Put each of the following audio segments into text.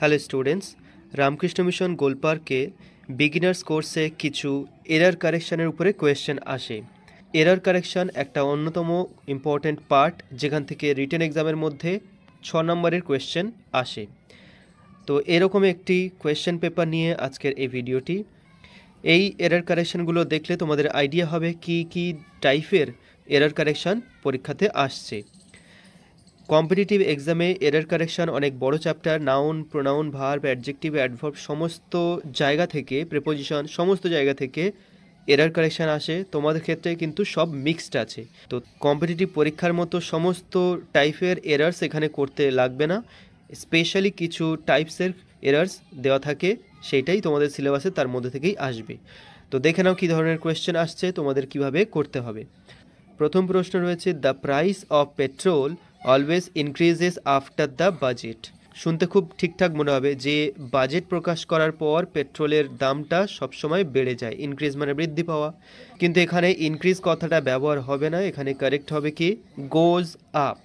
hello students Ramakrishna Mission গোলপার্কে beginners কোর্সে কিছু এরার কারেকশানের উপরে কোয়েশ্চেন আসে এরার কারেকশান একটা অন্যতম ইম্পর্ট্যান্ট পার্ট যেখান থেকে রিটেন এক্সামের মধ্যে ছ নম্বরের কোয়েশ্চেন আসে তো এরকম একটি কোয়েশ্চেন পেপার নিয়ে আজকের এই ভিডিওটি এই এরার কারেকশানগুলো দেখলে তোমাদের আইডিয়া হবে কি কি টাইপের এরার কারেকশান পরীক্ষাতে আসছে কম্পিটিটিভ এক্সামে এরার কারেকশান অনেক বড় chapter noun pronoun verb adjective adverb সমস্ত জায়গা থেকে প্রেপোজিশন সমস্ত জায়গা থেকে এরার কারেকশান আসে তোমাদের ক্ষেত্রে কিন্তু সব মিক্সড আছে তো কম্পিটিটিভ পরীক্ষার মতো সমস্ত টাইপের এরার্স এখানে করতে লাগবে না স্পেশালি কিছু টাইপসের এরার্স দেওয়া থাকে সেটাই তোমাদের সিলেবাসে তার মধ্যে থেকেই আসবে তো দেখে নাও কী ধরনের কোয়েশ্চেন আসছে তোমাদের কিভাবে করতে হবে প্রথম প্রশ্ন রয়েছে the price of petrol always increases after the budget শুনতে খুব ঠিকঠাক মনে হবে যে বাজেট প্রকাশ করার পর পেট্রোলের দামটা সবসময় বেড়ে যায় ইনক্রিজ মানে বৃদ্ধি পাওয়া কিন্তু এখানে ইনক্রিজ কথাটা ব্যবহার হবে না এখানে কারেক্ট হবে কি গোজ আপ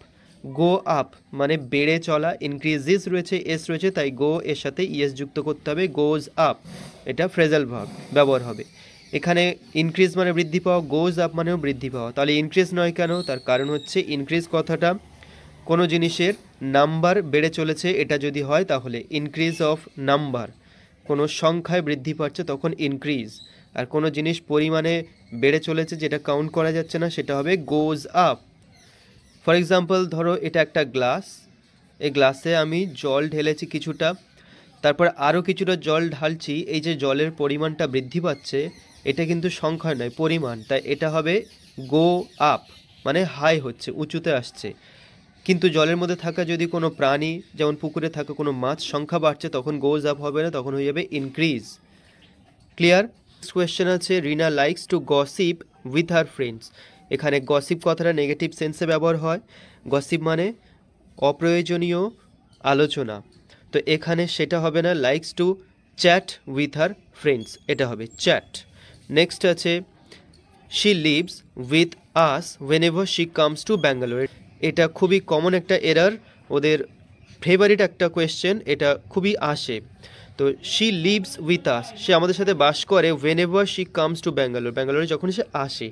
গো আপ মানে বেড়ে চলা ইনক্রিজিস রয়েছে এস রয়েছে তাই গো এর সাথে ইএস যুক্ত করতে হবে গোজ আপ এটা ফ্রেজাল ভাব ব্যবহার হবে এখানে ইনক্রিজ মানে বৃদ্ধি পাওয়া গোজ আপ মানেও বৃদ্ধি পাওয়া তাহলে ইনক্রিজ নয় কেন তার কারণ হচ্ছে ইনক্রিজ কথাটা কোনো জিনিসের নাম্বার বেড়ে চলেছে এটা যদি হয় তাহলে ইনক্রিজ অফ নাম্বার কোনো সংখ্যায় বৃদ্ধি পাচ্ছে তখন ইনক্রিজ আর কোনো জিনিস পরিমাণে বেড়ে চলেছে যেটা কাউন্ট করা যাচ্ছে না সেটা হবে গোজ আপ ফর এক্সাম্পল ধরো এটা একটা গ্লাস এই গ্লাসে আমি জল ঢেলেছি কিছুটা তারপর আরও কিছুটা জল ঢালছি এই যে জলের পরিমাণটা বৃদ্ধি পাচ্ছে এটা কিন্তু সংখ্যা নয় পরিমাণ তাই এটা হবে গো আপ মানে হাই হচ্ছে উঁচুতে আসছে কিন্তু জলের মধ্যে থাকা যদি কোনো প্রাণী যেমন পুকুরে থাকা কোনো মাছ সংখ্যা বাড়ছে তখন গোজ আপ হবে না তখন হয়ে যাবে ইনক্রিজ ক্লিয়ার কোয়েশ্চেন আছে Rina likes to gossip with her friends এখানে গসিপ কথাটা নেগেটিভ সেন্সে ব্যবহার হয় গসিপ মানে অপ্রয়োজনীয় আলোচনা তো এখানে সেটা হবে না likes to chat with her friends এটা হবে চ্যাট নেক্সট আছে she lives with us whenever she comes to Bangalore এটা খুবই কমন একটা এরার ওদের ফেভারিট একটা কোয়েশ্চেন এটা খুবই আসে তো শি লিভস উইথ আস সে আমাদের সাথে বাস করে whenever she comes to Bangalore ব্যাঙ্গালোরে যখন সে আসে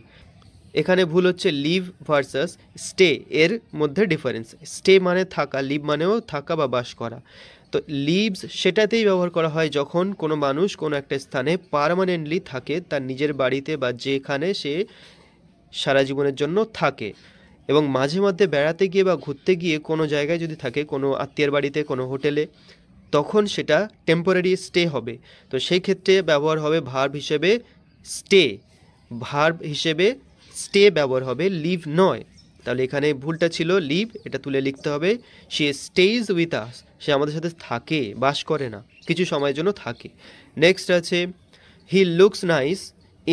এখানে ভুল হচ্ছে লিভ ভার্সাস স্টে এর মধ্যে ডিফারেন্স স্টে মানে থাকা লিভ মানেও থাকা বা বাস করা তো লিভস সেটাতেই ব্যবহার করা হয় যখন কোনো মানুষ কোনো একটা স্থানে পারমানেন্টলি থাকে তার নিজের বাড়িতে বা যেখানে সে সারা জীবনের জন্য থাকে এবং মাঝে মধ্যে বেড়াতে গিয়ে বা ঘুরতে গিয়ে কোনো জায়গায় যদি থাকে কোনো আত্মীয়ের বাড়িতে কোনো হোটেলে তখন সেটা টেম্পোরারি স্টে হবে তো সেই ক্ষেত্রে ব্যবহার হবে ভার্ব হিসেবে স্টে ভার্ব হিসেবে স্টে ব্যবহার হবে লিভ নয় তাহলে এখানে ভুলটা ছিল লিভ এটা তুলে লিখতে হবে সে স্টেজ উইথ আস সে আমাদের সাথে থাকে বাস করে না কিছু সময়ের জন্য থাকে নেক্সট আছে he looks nice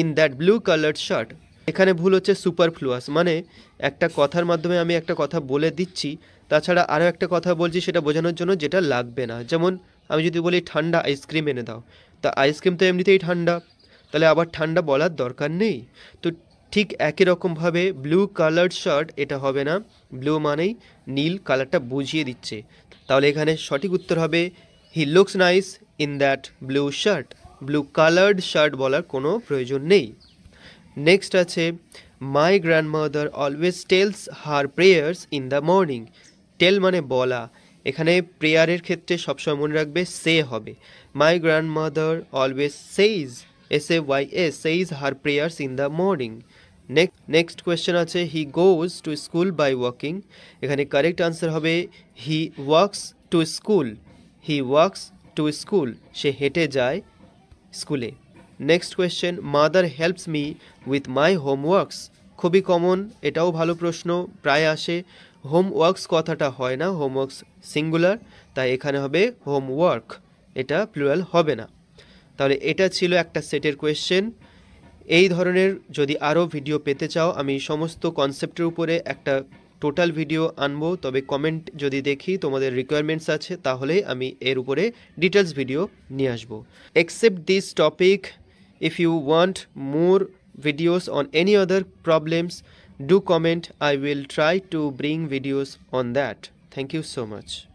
in that blue coloured shirt এখানে ভুল হচ্ছে সুপারফ্লুয়াস মানে একটা কথার মাধ্যমে আমি একটা কথা বলে দিচ্ছি তাছাড়া আরও একটা কথা বলছি সেটা বোঝানোর জন্য যেটা লাগবে না যেমন আমি যদি বলি ঠান্ডা আইসক্রিম এনে দাও তা আইসক্রিম তো এমনিতেই ঠান্ডা তাহলে আবার ঠান্ডা বলার দরকার নেই তো ঠিক একই রকমভাবে ব্লু কালার শার্ট এটা হবে না ব্লু মানেই নীল কালারটা বুঝিয়ে দিচ্ছে তাহলে এখানে সঠিক উত্তর হবে he looks nice in that blue shirt blue coloured shirt বলার কোনো প্রয়োজন নেই নেক্সট আছে my grandmother always tells her prayers in the morning tell মানে বলা এখানে প্রেয়ারের ক্ষেত্রে সবসময় মনে রাখবে সে হবে my grandmother always says S A Y S says her prayers in the morning next next question আছে he goes to school by walking এখানে কারেক্ট আনসার হবে he works to school he works to school সে হেঁটে যায় স্কুলে next question mother helps me with my homeworks খুবই common এটাও ভালো প্রশ্ন প্রায় আসে হোমওয়ার্কস কথাটা হয় না হোমওয়ার্কস সিঙ্গুলার তাই এখানে হবে হোমওয়ার্ক এটা প্লুয়াল হবে না তাহলে এটা ছিল একটা সেটের কোয়েশ্চেন এই ধরনের যদি আরও ভিডিও পেতে চাও আমি সমস্ত কনসেপ্টের উপরে একটা টোটাল ভিডিও আনবো তবে কমেন্ট যদি দেখি তোমাদের রিকোয়ারমেন্টস আছে তাহলে আমি এর উপরে ডিটেলস ভিডিও নিয়ে আসবো except this topic if you want more videos on any other problems do comment i will try to bring videos on that thank you so much